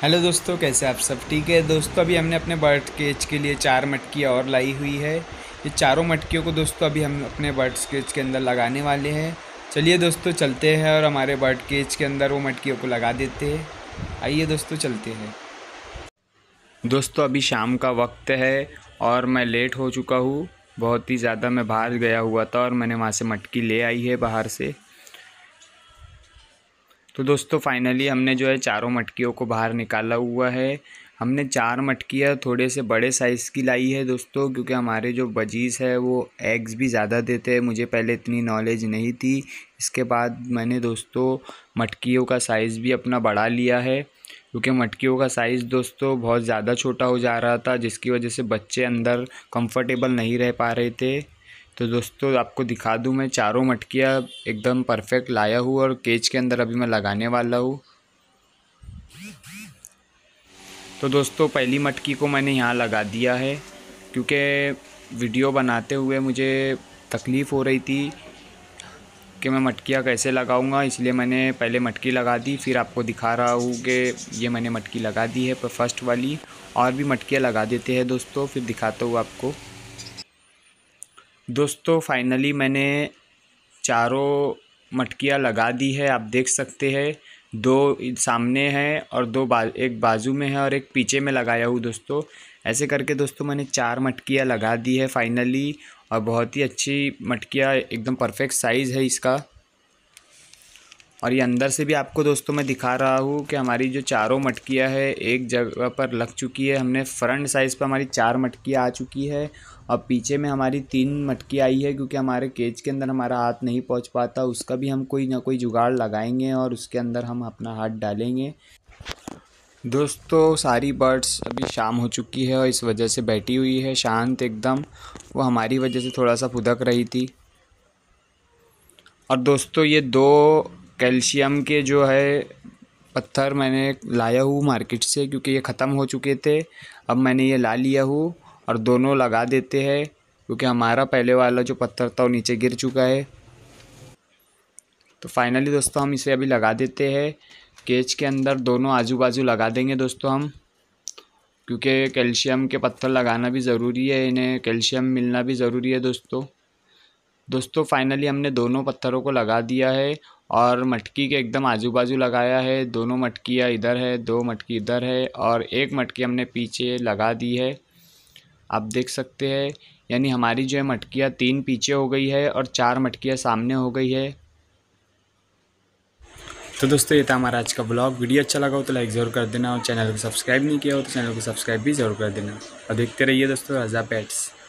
hello दोस्तों कैसे आप सब ठीक है दोस्तों अभी हमने अपने बर्ड केज के लिए चार मटकियाँ और लाई हुई है ये चारों मटकियों को दोस्तों अभी हम अपने बर्ड केज के अंदर लगाने वाले हैं चलिए दोस्तों चलते हैं और हमारे बर्ड केज के अंदर वो मटकियों को लगा देते हैं आइए दोस्तों चलते हैं दोस्तों अभी शाम का वक्त है और मैं लेट हो चुका हूँ बहुत ही ज़्यादा मैं बाहर गया हुआ था और मैंने वहाँ से मटकी ले आई है बाहर से तो दोस्तों फाइनली हमने जो है चारों मटकियों को बाहर निकाला हुआ है हमने चार मटकियाँ थोड़े से बड़े साइज़ की लाई है दोस्तों क्योंकि हमारे जो बजीज़ है वो एग्स भी ज़्यादा देते हैं मुझे पहले इतनी नॉलेज नहीं थी इसके बाद मैंने दोस्तों मटकियों का साइज़ भी अपना बढ़ा लिया है क्योंकि मटकियों का साइज़ दोस्तों बहुत ज़्यादा छोटा हो जा रहा था जिसकी वजह से बच्चे अंदर कम्फर्टेबल नहीं रह पा रहे थे तो दोस्तों आपको दिखा दूँ मैं चारों मटकियाँ एकदम परफेक्ट लाया हूँ और केज के अंदर अभी मैं लगाने वाला हूँ तो दोस्तों पहली मटकी को मैंने यहाँ लगा दिया है क्योंकि वीडियो बनाते हुए मुझे तकलीफ़ हो रही थी कि मैं मटकियाँ कैसे लगाऊंगा इसलिए मैंने पहले मटकी लगा दी फिर आपको दिखा रहा हूँ कि ये मैंने मटकी लगा दी है पर फर्स्ट वाली और भी मटकियाँ लगा देते हैं दोस्तों फिर दिखाता हूँ आपको दोस्तों फाइनली मैंने चारों मटकियाँ लगा दी है आप देख सकते हैं दो सामने हैं और दो बा एक बाजू में है और एक पीछे में लगाया हूँ दोस्तों ऐसे करके दोस्तों मैंने चार मटकियाँ लगा दी है फाइनली और बहुत ही अच्छी मटकियाँ एकदम परफेक्ट साइज़ है इसका और ये अंदर से भी आपको दोस्तों मैं दिखा रहा हूँ कि हमारी जो चारों मटकियाँ है एक जगह पर लग चुकी है हमने फ्रंट साइज़ पर हमारी चार मटकियाँ आ चुकी है और पीछे में हमारी तीन मटकी आई है क्योंकि हमारे केज के अंदर हमारा हाथ नहीं पहुँच पाता उसका भी हम कोई ना कोई जुगाड़ लगाएंगे और उसके अंदर हम अपना हाथ डालेंगे दोस्तों सारी बर्ड्स अभी शाम हो चुकी है और इस वजह से बैठी हुई है शांत एकदम वो हमारी वजह से थोड़ा सा फुदक रही थी और दोस्तों ये दो कैल्शियम के जो है पत्थर मैंने लाया हूँ मार्केट से क्योंकि ये ख़त्म हो चुके थे अब मैंने ये ला लिया हूँ और दोनों लगा देते हैं क्योंकि हमारा पहले वाला जो पत्थर था वो नीचे गिर चुका है तो फाइनली दोस्तों हम इसे अभी लगा देते हैं केच के अंदर दोनों आजू बाजू लगा देंगे दोस्तों हम क्योंकि कैल्शियम के पत्थर लगाना भी ज़रूरी है इन्हें कैल्शियम मिलना भी ज़रूरी है दोस्तों दोस्तों फाइनली हमने दोनों पत्थरों को लगा दिया है और मटकी के एकदम आजू बाजू लगाया है दोनों मटकियाँ इधर है दो मटकी इधर है और एक मटकी हमने पीछे लगा दी है आप देख सकते हैं यानी हमारी जो है मटकियाँ तीन पीछे हो गई है और चार मटकियाँ सामने हो गई है तो दोस्तों ये था हमारा आज का ब्लॉग वीडियो अच्छा लगा हो तो लाइक ज़रूर कर देना और चैनल को सब्सक्राइब नहीं किया हो तो चैनल को सब्सक्राइब भी ज़रूर कर देना और देखते रहिए दोस्तों रजा पैट्स